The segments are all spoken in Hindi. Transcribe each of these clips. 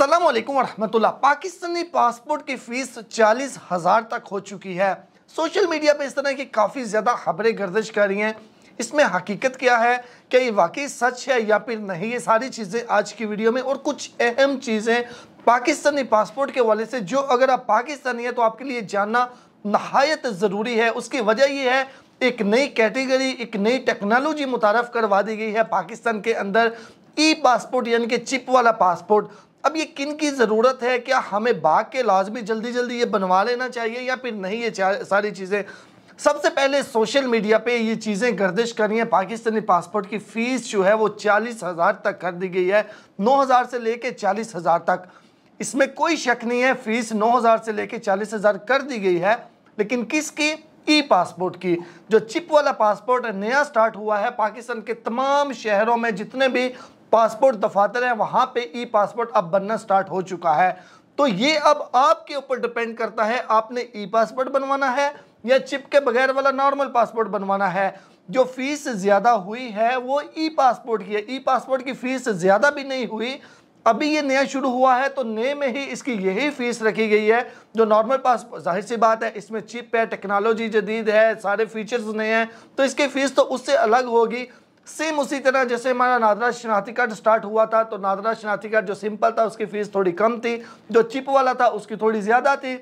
असलम वरहमतुल्ला पाकिस्तानी पासपोर्ट की फ़ीस चालीस हज़ार तक हो चुकी है सोशल मीडिया पे इस तरह की काफ़ी ज़्यादा खबरें गर्दिश कर रही हैं इसमें हकीकत क्या है क्या ये वाकई सच है या फिर नहीं ये सारी चीज़ें आज की वीडियो में और कुछ अहम चीज़ें पाकिस्तानी पासपोर्ट के वाले से जो अगर आप पाकिस्तानी हैं तो आपके लिए जानना नहायत ज़रूरी है उसकी वजह यह है एक नई कैटेगरी एक नई टेक्नोलॉजी मुतारफ़ करवा दी गई है पाकिस्तान के अंदर ई पासपोर्ट यानी कि चिप वाला पासपोर्ट अब ये किन की ज़रूरत है क्या हमें बाग के लाजमी जल्दी जल्दी ये बनवा लेना चाहिए या फिर नहीं ये सारी चीज़ें सबसे पहले सोशल मीडिया पे ये चीज़ें गर्दिश कर रही हैं पाकिस्तानी पासपोर्ट की फ़ीस जो है वो चालीस हज़ार तक कर दी गई है नौ हज़ार से लेके चालीस हज़ार तक इसमें कोई शक नहीं है फ़ीस नौ हज़ार से कर चालीस हज़ार कर दी गई है लेकिन किसकी ई पासपोर्ट की जो चिप वाला पासपोर्ट नया स्टार्ट हुआ है पाकिस्तान के तमाम शहरों में जितने भी पासपोर्ट दफातर है वहाँ पे ई पासपोर्ट अब बनना स्टार्ट हो चुका है तो ये अब आपके ऊपर डिपेंड करता है आपने ई पासपोर्ट बनवाना है या चिप के बगैर वाला नॉर्मल पासपोर्ट बनवाना है जो फीस ज़्यादा हुई है वो ई पासपोर्ट की है ई पासपोर्ट की फ़ीस ज़्यादा भी नहीं हुई अभी ये नया शुरू हुआ है तो नए में ही इसकी यही फीस रखी गई है जो नॉर्मल पास जाहिर सी बात है इसमें चिप है टेक्नोलॉजी जदीद है सारे फीचर्स नए हैं तो इसकी फ़ीस तो उससे अलग होगी सेम उसी तरह जैसे हमारा नादरा शनाख्ती कार्ड स्टार्ट हुआ था तो नादरा शनाती कार्ड जो सिंपल था उसकी फ़ीस थोड़ी कम थी जो चिप वाला था उसकी थोड़ी ज़्यादा थी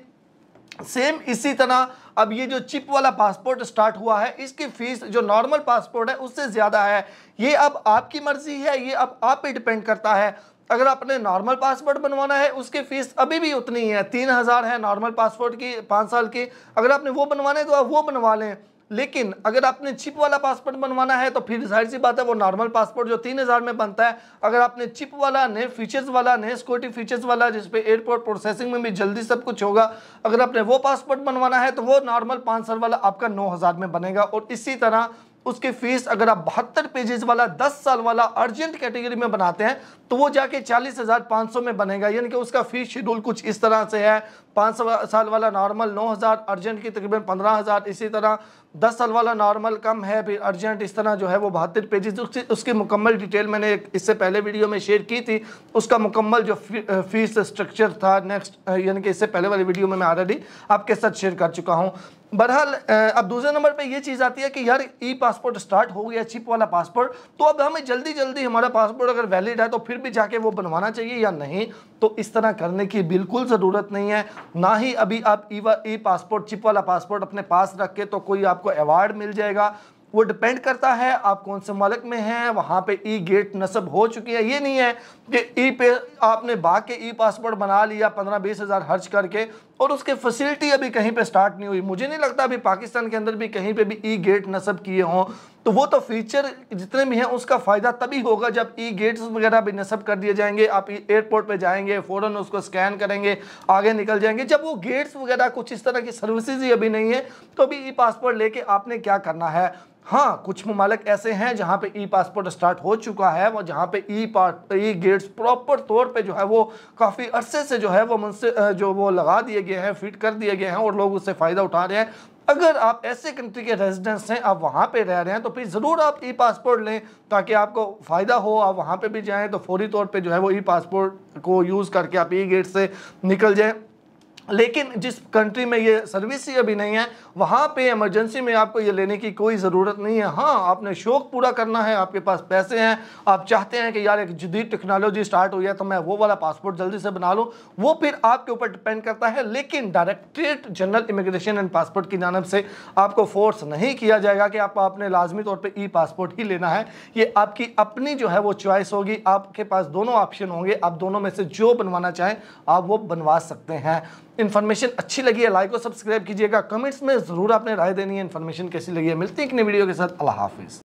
सेम इसी तरह अब ये जो चिप वाला पासपोर्ट स्टार्ट हुआ है इसकी फ़ीस जो नॉर्मल पासपोर्ट है उससे ज़्यादा है ये अब आपकी मर्ज़ी है ये अब आप पे डिपेंड करता है अगर आपने नॉर्मल पासपोर्ट बनवाना है उसकी फ़ीस अभी भी उतनी ही है तीन हज़ार है नॉर्मल पासपोर्ट की पाँच साल की अगर आपने वो बनवाना है तो आप वो बनवा लें लेकिन अगर आपने चिप वाला पासपोर्ट बनवाना है तो फिर जाहिर सी बात है वो नॉर्मल पासपोर्ट जो तीन हज़ार में बनता है अगर आपने चिप वाला नए फीचर्स वाला नए सिक्योरिटी फीचर्स वाला जिसपे एयरपोर्ट प्रोसेसिंग में भी जल्दी सब कुछ होगा अगर आपने वो पासपोर्ट बनवाना है तो वो नॉर्मल पाँच साल वाला आपका नौ हज़ार में बनेगा और इसी तरह उसकी फीस अगर आप बहत्तर पेजेस वाला दस साल वाला अर्जेंट कैटेगरी में बनाते हैं तो वो जाके चालीस हज़ार पाँच सौ में बनेगा यानी कि उसका फीस शेड्यूल कुछ इस तरह से है पाँच साल वाला नॉर्मल नौ हज़ार अर्जेंट की तकरीबन पंद्रह हज़ार इसी तरह दस साल वाला नॉर्मल कम है फिर अर्जेंट इस तरह जो है वो बहत्तर पेजेस उसकी, उसकी मुकम्मल डिटेल मैंने इससे पहले वीडियो में शेयर की थी उसका मुकम्मल जो फीस स्ट्रक्चर था नेक्स्ट यानी कि इससे पहले वाली वीडियो में मैं ऑलरेडी आपके साथ शेयर कर चुका हूँ बहरहाल अब दूसरे नंबर पे ये चीज़ आती है कि यार ई पासपोर्ट स्टार्ट हो गया चिप वाला पासपोर्ट तो अब हमें जल्दी जल्दी हमारा पासपोर्ट अगर वैलिड है तो फिर भी जाके वो बनवाना चाहिए या नहीं तो इस तरह करने की बिल्कुल ज़रूरत नहीं है ना ही अभी आप ई ई पासपोर्ट चिप वाला पासपोर्ट अपने पास रख के तो कोई आपको अवार्ड मिल जाएगा वो डिपेंड करता है आप कौन से मलक में हैं वहाँ पे ई गेट नस्ब हो चुकी है ये नहीं है कि ई e पे आपने भाग के ई e पासपोर्ट बना लिया पंद्रह बीस हज़ार खर्च करके और उसके फैसिलिटी अभी कहीं पे स्टार्ट नहीं हुई मुझे नहीं लगता अभी पाकिस्तान के अंदर भी कहीं पे भी ई गेट नस्ब किए हों तो वो तो फीचर जितने भी हैं उसका फ़ायदा तभी होगा जब ई गेट्स वगैरह भी नस्ब कर दिए जाएंगे आप एयरपोर्ट पे जाएंगे फ़ौरन उसको स्कैन करेंगे आगे निकल जाएंगे जब वो गेट्स वगैरह कुछ इस तरह की सर्विसेज ही अभी नहीं है तो अभी ई पासपोर्ट लेके आपने क्या करना है हाँ कुछ ममालक ऐसे हैं जहाँ पे ई पासपोर्ट स्टार्ट हो चुका है और जहाँ पे ई पास ई गेट्स प्रॉपर तौर पे जो है वो काफ़ी अरसे से जो है वो मुनसे जो वो लगा दिए गए हैं फिट कर दिए गए हैं और लोग उससे फ़ायदा उठा रहे हैं अगर आप ऐसे कंट्री के रेजिडेंस हैं आप वहाँ पे रह रहे हैं तो फिर ज़रूर आप ई पासपोर्ट लें ताकि आपको फ़ायदा हो आप वहाँ पे भी जाएँ तो फौरी तौर पे जो है वो ई पासपोर्ट को यूज़ करके आप ई गेट से निकल जाएँ लेकिन जिस कंट्री में ये सर्विस ही अभी नहीं है वहाँ पे इमरजेंसी में आपको ये लेने की कोई ज़रूरत नहीं है हाँ आपने शौक पूरा करना है आपके पास पैसे हैं आप चाहते हैं कि यार एक जदीद टेक्नोलॉजी स्टार्ट हुई है तो मैं वो वाला पासपोर्ट जल्दी से बना लूँ वो फिर आपके ऊपर डिपेंड करता है लेकिन directorate general immigration and passport की जानब से आपको फोर्स नहीं किया जाएगा कि आप आपने लाजमी तौर पर ई पासपोर्ट ही लेना है ये आपकी अपनी जो है वो चॉइस होगी आपके पास दोनों ऑप्शन होंगे आप दोनों में से जो बनवाना चाहें आप वो बनवा सकते हैं इन्फॉर्मेशन अच्छी लगी है लाइक और सब्सक्राइब कीजिएगा कमेंट्स में ज़रूर आपने राय देनी है इन्फॉर्मेशन कैसी लगी है मिलती है एक नई वीडियो के साथ अल्लाह हाफिज़